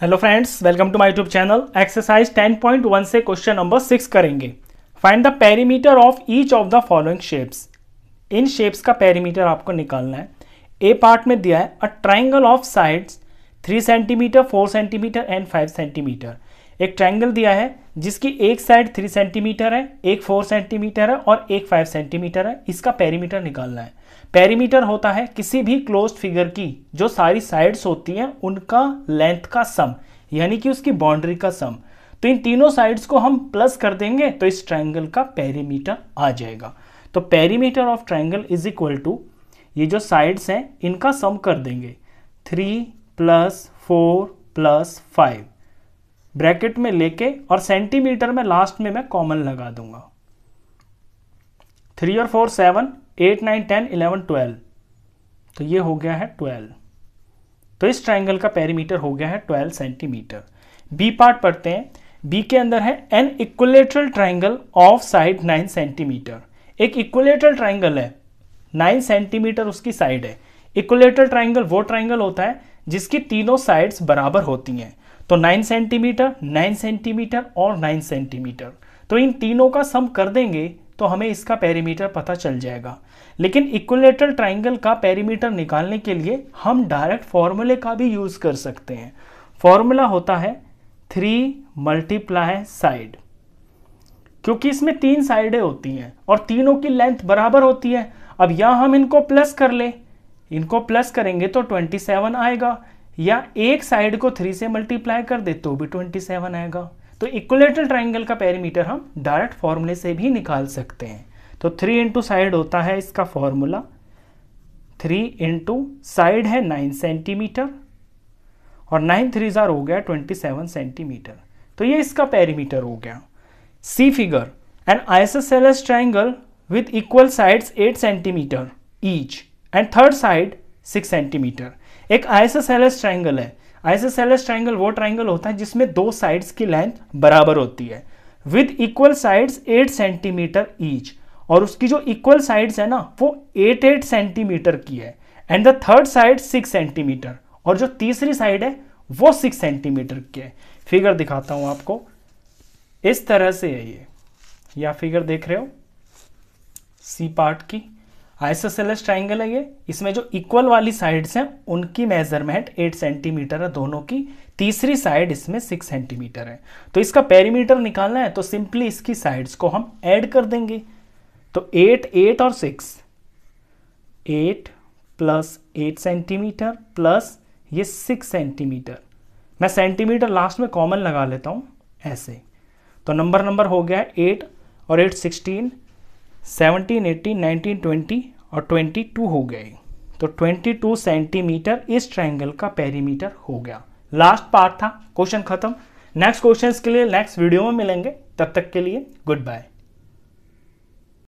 hello friends welcome to my YouTube channel exercise 10.1 से question number six करेंगे find the perimeter of each of the following shapes इन shapes का perimeter आपको निकालना है A part में दिया है a triangle of sides three centimetre four centimetre and five centimetre एक ट्रायंगल दिया है जिसकी एक साइड थ्री सेंटीमीटर है एक फोर सेंटीमीटर है और एक फाइव सेंटीमीटर है इसका पेरीमीटर निकालना है पेरीमीटर होता है किसी भी क्लोज फिगर की जो सारी साइड्स होती हैं उनका लेंथ का सम यानी कि उसकी बाउंड्री का सम तो इन तीनों साइड्स को हम प्लस कर देंगे तो इस ट्रायंगल का पेरीमीटर आ जाएगा तो perimeter of triangle is equal to ये जो साइड्स हैं इनका सम कर देंगे three plus four plus five bracket में लेके और सेंटीमीटर में लास्ट में मैं कॉमन लगा दूंगा थ्री और four seven eight nine ten eleven twelve तो ये हो गया है ट्वेल्व तो इस ट्राइंगल का पेरीमीटर हो गया है ट्वेल्व सेंटीमीटर बी पार्ट पढ़ते हैं बी के अंदर है an equilateral triangle of side nine centimetre एक इक्वलेटरल ट्राइंगल है नाइन सेंटीमीटर उसकी साइड है इक्वलेटरल ट्राइंगल वो ट्राइंगल होता है जिसकी तीनों साइड्स बराबर होती हैं तो 9 सेंटीमीटर 9 सेंटीमीटर और 9 सेंटीमीटर तो इन तीनों का सम कर देंगे तो हमें इसका पेरीमीटर पता चल जाएगा लेकिन इक्वलेटर ट्राइंगल का पेरीमीटर निकालने के लिए हम डायरेक्ट फॉर्मूले का भी यूज़ कर सकते हैं फॉर्मूला होता है थ्री मल्टीप्लाई साइड क्योंकि इसमें तीन साइडें होती हैं और तीनों की लेंथ बराबर होती है अब या हम इनको प्लस कर ले इनको प्लस करेंगे तो 27 आएगा या एक साइड को थ्री से मल्टीप्लाई कर दे तो भी ट्वेंटी सेवन आएगा तो इक्वलेटरल ट्राइंगल का पेरीमीटर हम डायरेक्ट फॉर्मूले से भी निकाल सकते हैं तो थ्री इंटू साइड होता है इसका फॉर्मूला थ्री इंटू साइड है नाइन सेंटीमीटर और नाइन थ्री ज़ार हो गया ट्वेंटी सेवन सेंटीमीटर तो ये इसका पेरीमीटर हो गया सी फिगर एन एस triangle with equal sides eight centimetre each and third side six centimetre एक आईएसएसएलएस ट्राइंगल है आईएसएसएलएस ट्राइंगल वो ट्राइंगल होता है जिसमें दो साइड्स की लेंथ बराबर होती है with equal sides 8 centimetre each और उसकी जो इक्वल साइड्स है ना वो 8 8 सेंटीमीटर की है and the third side 6 centimetre और जो तीसरी साइड है वो 6 सेंटीमीटर की है फिगर दिखाता हूं आपको इस तरह से है ये या फिगर देख रहे हो सी पार्ट की आइसोसेलस ट्राइंगल है ये इसमें जो इक्वल वाली साइड्स हैं उनकी मेजरमेंट 8 सेंटीमीटर है दोनों की तीसरी साइड इसमें 6 सेंटीमीटर है तो इसका पेरीमीटर निकालना है तो सिंपली इसकी साइड्स को हम ऐड कर देंगे तो 8 8 और 6 8 प्लस 8 सेंटीमीटर प्लस ये 6 सेंटीमीटर मैं सेंटीमीटर लास्ट में कॉमन लगा लेता हूँ ऐसे तो नंबर नंबर हो गया है एट और eight sixteen seventeen eighteen nineteen twenty और ट्वेंटी टू हो गए तो ट्वेंटी टू सेंटीमीटर इस ट्राइंगल का पेरीमीटर हो गया लास्ट पार्ट था क्वेश्चन खत्म नेक्स्ट क्वेश्चन के लिए नेक्स्ट वीडियो में मिलेंगे तब तक के लिए गुड बाय